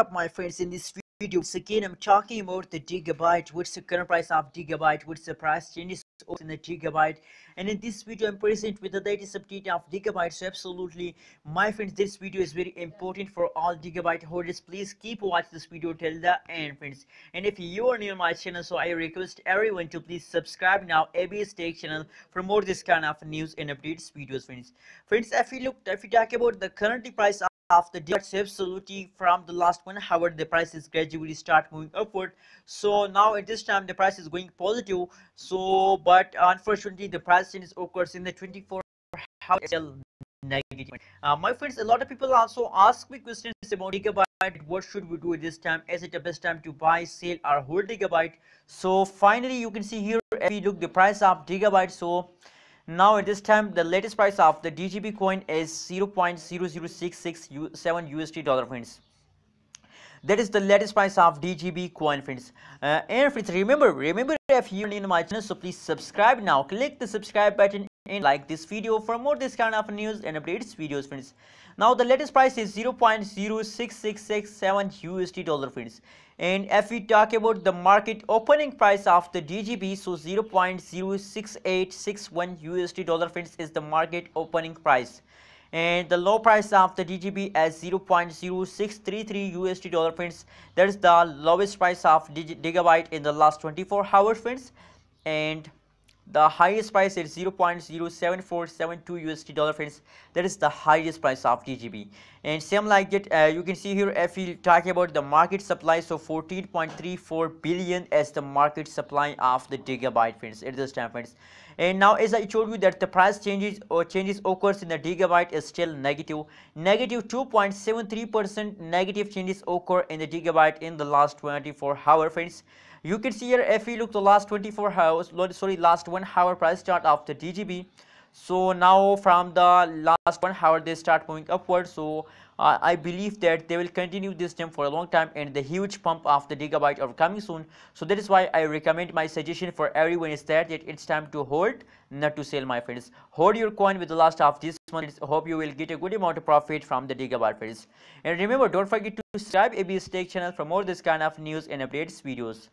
up my friends in this video so again i'm talking about the gigabyte what's the current price of gigabyte what's the price changes in the gigabyte and in this video i'm present with the latest update of gigabyte so absolutely my friends this video is very important for all gigabyte holders please keep watching this video till the end friends and if you are new on my channel so i request everyone to please subscribe now abs tech channel for more this kind of news and updates videos friends friends if you look if you talk about the current price of the debt absolutely from the last one however the prices gradually start moving upward so now at this time the price is going positive so but unfortunately the price change occurs in the 24 hour negative uh, my friends a lot of people also ask me questions about gigabyte what should we do at this time is it the best time to buy sell or hold gigabyte so finally you can see here if you look the price of gigabyte so now at this time the latest price of the DGB coin is 0.00667 USD dollar friends that is the latest price of DGB coin friends uh, and friends remember remember if you're new in my channel so please subscribe now click the subscribe button and like this video for more this kind of news and updates videos friends now the latest price is 0.06667 usd dollar friends and if we talk about the market opening price of the dgb so 0.06861 usd dollar friends is the market opening price and the low price of the DGB is 0.0633 USD dollar friends that is the lowest price of gigabyte in the last 24 hours friends and the highest price is 0.07472 USD dollar friends that is the highest price of TGB and same like it uh, you can see here if you talk about the market supply so 14.34 billion as the market supply of the gigabyte friends at this time friends and now as I told you that the price changes or uh, changes occurs in the gigabyte is still negative negative Negative 2.73 percent negative changes occur in the gigabyte in the last 24 hour friends you can see here if look the last 24 hours sorry last one one hour price chart of the DGB so now from the last one hour they start moving upward so uh, I believe that they will continue this trend for a long time and the huge pump of the gigabyte are coming soon so that is why I recommend my suggestion for everyone is that it's time to hold not to sell my friends hold your coin with the last of this month hope you will get a good amount of profit from the gigabyte friends and remember don't forget to subscribe ABS Tech channel for more this kind of news and updates videos